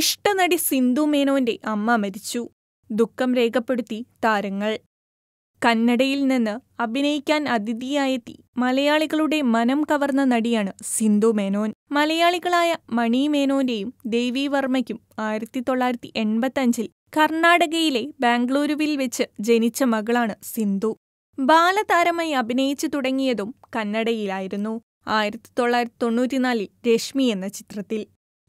ഇഷ്ടനടി സിന്ധു മേനോന്റെ അമ്മ മരിച്ചു ദുഃഖം രേഖപ്പെടുത്തി താരങ്ങൾ കന്നഡയിൽ നിന്ന് അഭിനയിക്കാൻ അതിഥിയായെത്തി മലയാളികളുടെ മനം കവർന്ന നടിയാണ് സിന്ധു മേനോൻ മലയാളികളായ മണി മേനോന്റെയും ദേവി വർമ്മയ്ക്കും ആയിരത്തി തൊള്ളായിരത്തി എൺപത്തഞ്ചിൽ കർണാടകയിലെ ബാംഗ്ലൂരുവിൽ വെച്ച് ജനിച്ച മകളാണ് സിന്ധു ബാലതാരമായി അഭിനയിച്ചു തുടങ്ങിയതും കന്നഡയിലായിരുന്നു ആയിരത്തി തൊള്ളായിരത്തി തൊണ്ണൂറ്റിനാലിൽ രശ്മി എന്ന ചിത്രത്തിൽ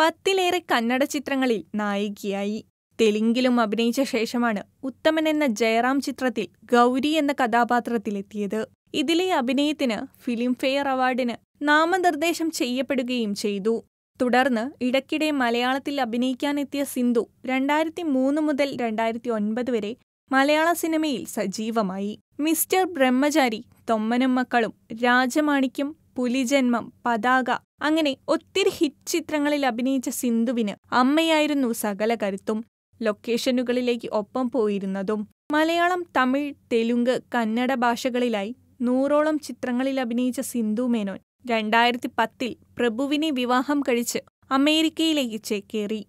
പത്തിലേറെ കന്നഡ ചിത്രങ്ങളിൽ നായികയായി തെലുങ്കിലും അഭിനയിച്ച ശേഷമാണ് ഉത്തമൻ എന്ന ജയറാം ചിത്രത്തിൽ ഗൗരി എന്ന കഥാപാത്രത്തിലെത്തിയത് ഇതിലെ അഭിനയത്തിന് ഫിലിംഫെയർ അവാർഡിന് നാമനിർദ്ദേശം ചെയ്യപ്പെടുകയും ചെയ്തു തുടർന്ന് ഇടയ്ക്കിടെ മലയാളത്തിൽ അഭിനയിക്കാനെത്തിയ സിന്ധു രണ്ടായിരത്തി മൂന്ന് മുതൽ രണ്ടായിരത്തി ഒൻപത് വരെ മലയാള സിനിമയിൽ സജീവമായി മിസ്റ്റർ ബ്രഹ്മചാരി തൊമ്മനും മക്കളും രാജമാണിക്യം പുലിജന്മം പതാക അങ്ങനെ ഒത്തിരി ഹിറ്റ് ചിത്രങ്ങളിൽ അഭിനയിച്ച സിന്ധുവിന് അമ്മയായിരുന്നു സകല കരുത്തും ലൊക്കേഷനുകളിലേക്ക് ഒപ്പം പോയിരുന്നതും മലയാളം തമിഴ് തെലുങ്ക് കന്നഡ ഭാഷകളിലായി നൂറോളം ചിത്രങ്ങളിൽ അഭിനയിച്ച സിന്ധു മേനോൻ രണ്ടായിരത്തി പത്തിൽ പ്രഭുവിനെ വിവാഹം കഴിച്ച് അമേരിക്കയിലേക്ക് ചേക്കേറി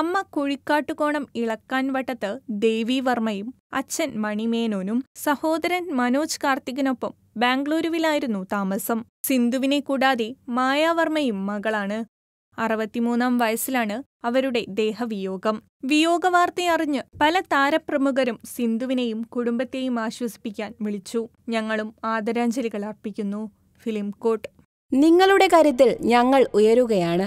അമ്മ കുഴിക്കാട്ടുകോണം ഇളക്കാൻ വട്ടത്ത് വർമ്മയും അച്ഛൻ മണിമേനോനും സഹോദരൻ മനോജ് കാർത്തികിനൊപ്പം ബാംഗ്ലൂരുവിലായിരുന്നു താമസം സിന്ധുവിനെ കൂടാതെ മായാവർമ്മയും മകളാണ് അറുപത്തിമൂന്നാം വയസ്സിലാണ് അവരുടെ ദേഹവിയോഗം വിയോഗവാർത്തയറിഞ്ഞ് പല താരപ്രമുഖരും സിന്ധുവിനെയും കുടുംബത്തെയും ആശ്വസിപ്പിക്കാൻ വിളിച്ചു ഞങ്ങളും ആദരാഞ്ജലികൾ അർപ്പിക്കുന്നു ഫിലിം കോട്ട് നിങ്ങളുടെ കാര്യത്തിൽ ഞങ്ങൾ ഉയരുകയാണ്